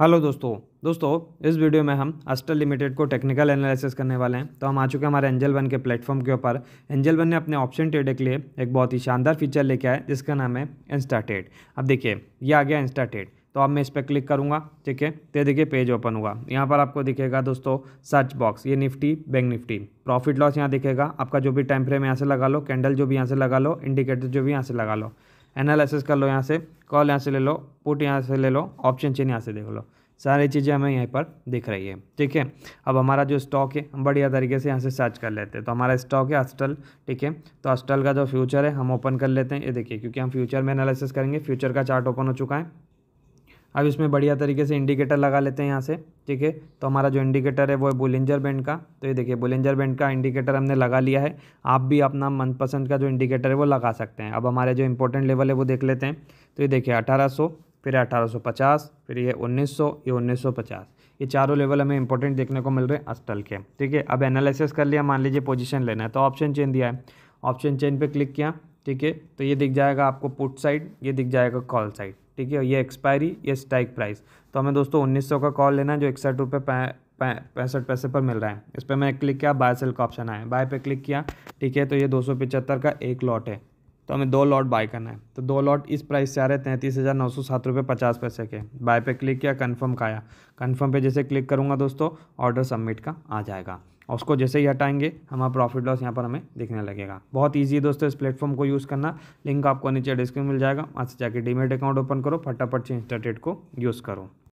hello दोस्तों दोस्तों इस वीडियो में हम अस्टल लिमिटेड को टेक्निकल एनालिसिस करने वाले हैं तो हम आ चुके हैं हमारे एंजल वन के प्लेटफॉर्म के ऊपर एंजल वन ने अपने ऑप्शन ट्रेड के लिए एक बहुत ही शानदार फीचर लेके आया जिसका नाम है इंस्टा ट्रेड अब देखिए ये आ गया इंस्टा ट्रेड तो अब मैं इस पर क्लिक करूँगा ठीक है तो देखिए पेज ओपन हुआ यहाँ पर आपको दिखेगा दोस्तों सर्च बॉक्स ये Nifty bank Nifty profit loss यहाँ दिखेगा आपका जो भी टाइम फ्रेम यहाँ से लगा लो कैंडल जो भी यहाँ से लगा लो इंडिकेटर जो भी यहाँ से लगा लो एनालिसिस कर लो यहाँ से कॉल यहाँ से ले लो पुट यहाँ से ले लो ऑप्शन चेन यहाँ से देख लो सारी चीज़ें हमें यहीं पर दिख रही है ठीक है अब हमारा जो स्टॉक है हम बढ़िया तरीके से यहाँ से सर्च कर लेते हैं तो हमारा स्टॉक है अस्टल ठीक है तो अस्टल का जो फ्यूचर है हम ओपन कर लेते हैं ये देखिए क्योंकि हम फ्यूचर में एनालिसिस करेंगे फ्यूचर का चार्ट ओपन हो चुका है अब इसमें बढ़िया तरीके से इंडिकेटर लगा लेते हैं यहाँ से ठीक है तो हमारा जो इंडिकेटर है वो है बुलेंजर बैंड का तो ये देखिए बुलेंजर बैंड का इंडिकेटर हमने लगा लिया है आप भी अपना मनपसंद का जो इंडिकेटर है वो लगा सकते हैं अब हमारे जो इंपॉर्टेंट लेवल है वो देख लेते हैं तो ये देखिए अठारह फिर अठारह पचास फिर ये उन्नीस ये उन्नीस पचास ये चारों लेवल हमें इंपॉर्टेंट देखने को मिल रहे हैं अस्टल के ठीक है अब एनालिसिस कर लिया मान लीजिए पोजिशन लेना है तो ऑप्शन चेन दिया है ऑप्शन चेन पर क्लिक किया ठीक है तो ये दिख जाएगा आपको पुट साइड ये दिख जाएगा कॉल साइड ठीक है ये एक्सपायरी ये स्ट्राइक प्राइस तो हमें दोस्तों उन्नीस सौ का कॉल लेना है जो इकसठ रुपये पैंसठ पैसे पर मिल रहा है इस पर मैंने क्लिक किया बाय सेल का ऑप्शन आया बाय पे क्लिक किया ठीक है तो ये दो सौ का एक लॉट है तो हमें दो लॉट बाय करना है तो दो लॉट इस प्राइस से आ रहे हैं तैंतीस हज़ार नौ सौ सात रुपये पचास पैसे के बाय पे क्लिक किया कन्फर्म का आया कन्फर्म पर जैसे क्लिक करूँगा दोस्तों ऑर्डर सबमिट का आ जाएगा और उसको जैसे ही हटाएंगे हमारा प्रॉफिट लॉस यहाँ पर हमें दिखने लगेगा बहुत ईजी है दोस्तों इस प्लेटफॉर्म को यूज़ करना लिंक आपको नीचे डिस्क्रिप्शन मिल जाएगा वहाँ से जाके डीमेट अकाउंट ओपन करो फटाफट से इंस्टाटेट को यूज़ करो